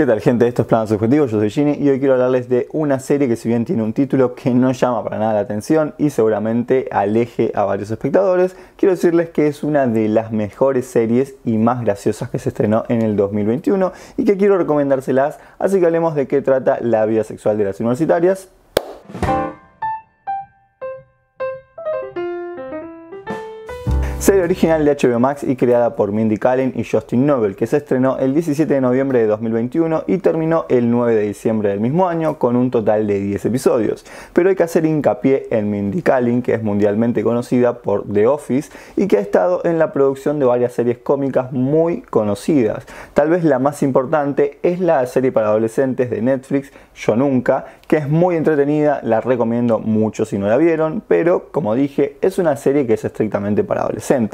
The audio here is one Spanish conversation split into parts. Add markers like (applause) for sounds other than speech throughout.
¿Qué tal gente? Esto es Planos Subjetivos, yo soy Gini y hoy quiero hablarles de una serie que si bien tiene un título que no llama para nada la atención y seguramente aleje a varios espectadores, quiero decirles que es una de las mejores series y más graciosas que se estrenó en el 2021 y que quiero recomendárselas, así que hablemos de qué trata la vida sexual de las universitarias. original de HBO Max y creada por Mindy Kaling y Justin Noble, que se estrenó el 17 de noviembre de 2021 y terminó el 9 de diciembre del mismo año con un total de 10 episodios. Pero hay que hacer hincapié en Mindy Kaling, que es mundialmente conocida por The Office y que ha estado en la producción de varias series cómicas muy conocidas. Tal vez la más importante es la serie para adolescentes de Netflix, Yo Nunca, que es muy entretenida, la recomiendo mucho si no la vieron, pero como dije, es una serie que es estrictamente para adolescentes.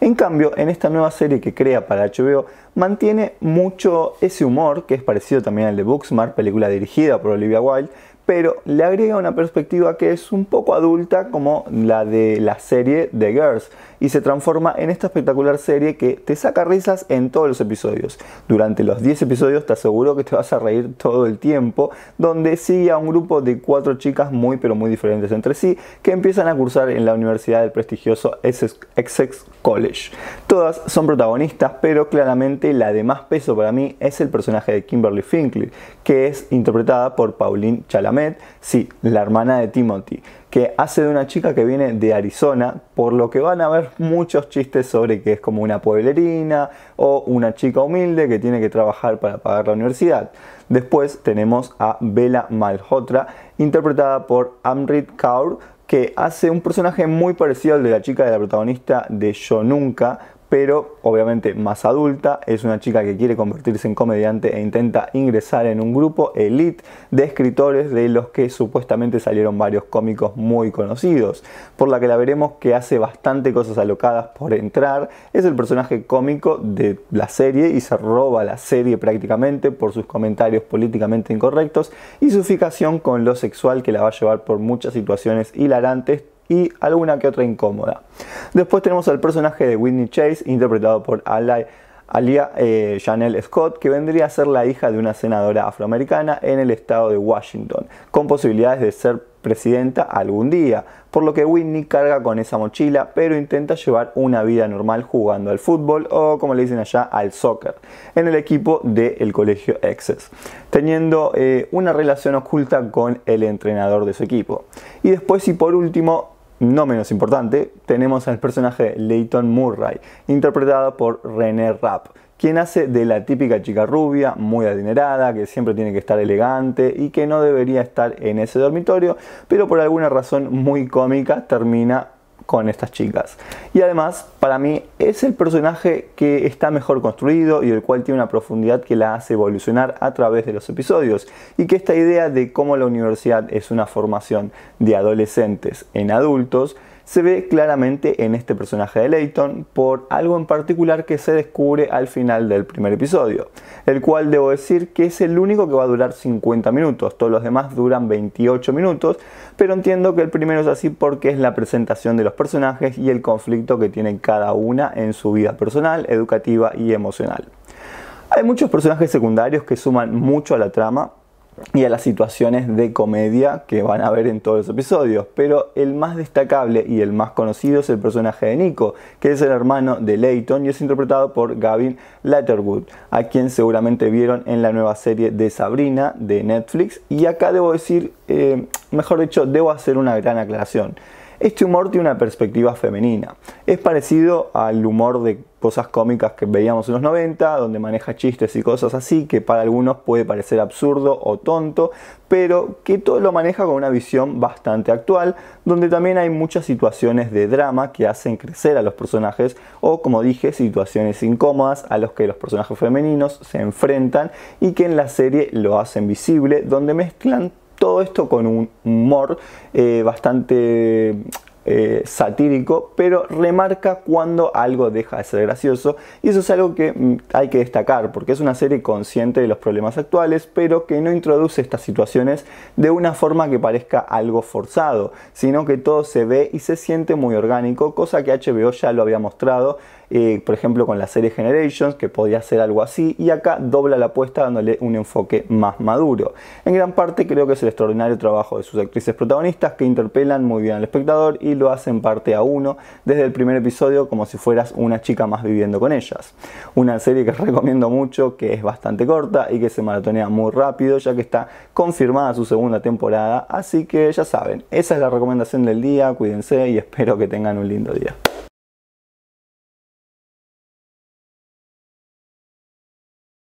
En cambio, en esta nueva serie que crea para HBO, mantiene mucho ese humor, que es parecido también al de Booksmart, película dirigida por Olivia Wilde, pero le agrega una perspectiva que es un poco adulta como la de la serie The Girls y se transforma en esta espectacular serie que te saca risas en todos los episodios. Durante los 10 episodios te aseguro que te vas a reír todo el tiempo, donde sigue a un grupo de cuatro chicas muy pero muy diferentes entre sí que empiezan a cursar en la universidad del prestigioso Essex College. Todas son protagonistas, pero claramente la de más peso para mí es el personaje de Kimberly Finkley, que es interpretada por Pauline Chalamet sí, la hermana de Timothy, que hace de una chica que viene de Arizona, por lo que van a ver muchos chistes sobre que es como una pueblerina o una chica humilde que tiene que trabajar para pagar la universidad. Después tenemos a Bella Malhotra, interpretada por Amrit Kaur, que hace un personaje muy parecido al de la chica de la protagonista de Yo Nunca, pero obviamente más adulta, es una chica que quiere convertirse en comediante e intenta ingresar en un grupo elite de escritores de los que supuestamente salieron varios cómicos muy conocidos, por la que la veremos que hace bastante cosas alocadas por entrar, es el personaje cómico de la serie y se roba la serie prácticamente por sus comentarios políticamente incorrectos y su fijación con lo sexual que la va a llevar por muchas situaciones hilarantes y alguna que otra incómoda. Después tenemos al personaje de Whitney Chase, interpretado por Ally, Alia Janelle eh, Scott, que vendría a ser la hija de una senadora afroamericana en el estado de Washington, con posibilidades de ser presidenta algún día, por lo que Whitney carga con esa mochila, pero intenta llevar una vida normal jugando al fútbol o como le dicen allá al soccer, en el equipo del colegio Excess, teniendo eh, una relación oculta con el entrenador de su equipo. Y después y por último no menos importante, tenemos al personaje Leighton Murray, interpretado por René Rapp, quien hace de la típica chica rubia, muy adinerada, que siempre tiene que estar elegante y que no debería estar en ese dormitorio, pero por alguna razón muy cómica termina con estas chicas. Y además, para mí es el personaje que está mejor construido y el cual tiene una profundidad que la hace evolucionar a través de los episodios. Y que esta idea de cómo la universidad es una formación de adolescentes en adultos se ve claramente en este personaje de Leighton por algo en particular que se descubre al final del primer episodio, el cual debo decir que es el único que va a durar 50 minutos, todos los demás duran 28 minutos, pero entiendo que el primero es así porque es la presentación de los personajes y el conflicto que tienen cada una en su vida personal, educativa y emocional. Hay muchos personajes secundarios que suman mucho a la trama, y a las situaciones de comedia que van a ver en todos los episodios. Pero el más destacable y el más conocido es el personaje de Nico, que es el hermano de Leighton y es interpretado por Gavin Letterwood a quien seguramente vieron en la nueva serie de Sabrina de Netflix. Y acá debo decir, eh, mejor dicho, debo hacer una gran aclaración. Este humor tiene una perspectiva femenina. Es parecido al humor de cosas cómicas que veíamos en los 90, donde maneja chistes y cosas así, que para algunos puede parecer absurdo o tonto, pero que todo lo maneja con una visión bastante actual, donde también hay muchas situaciones de drama que hacen crecer a los personajes, o como dije, situaciones incómodas a los que los personajes femeninos se enfrentan y que en la serie lo hacen visible, donde mezclan todo esto con un humor eh, bastante eh, satírico, pero remarca cuando algo deja de ser gracioso y eso es algo que mm, hay que destacar porque es una serie consciente de los problemas actuales, pero que no introduce estas situaciones de una forma que parezca algo forzado, sino que todo se ve y se siente muy orgánico, cosa que HBO ya lo había mostrado eh, por ejemplo con la serie Generations, que podía ser algo así, y acá dobla la apuesta dándole un enfoque más maduro. En gran parte creo que es el extraordinario trabajo de sus actrices protagonistas que interpelan muy bien al espectador y lo hacen parte a uno desde el primer episodio como si fueras una chica más viviendo con ellas. Una serie que (laughs) recomiendo mucho, que es bastante corta y que se maratonea muy rápido ya que está confirmada su segunda temporada, así que ya saben, esa es la recomendación del día, cuídense y espero que tengan un lindo día.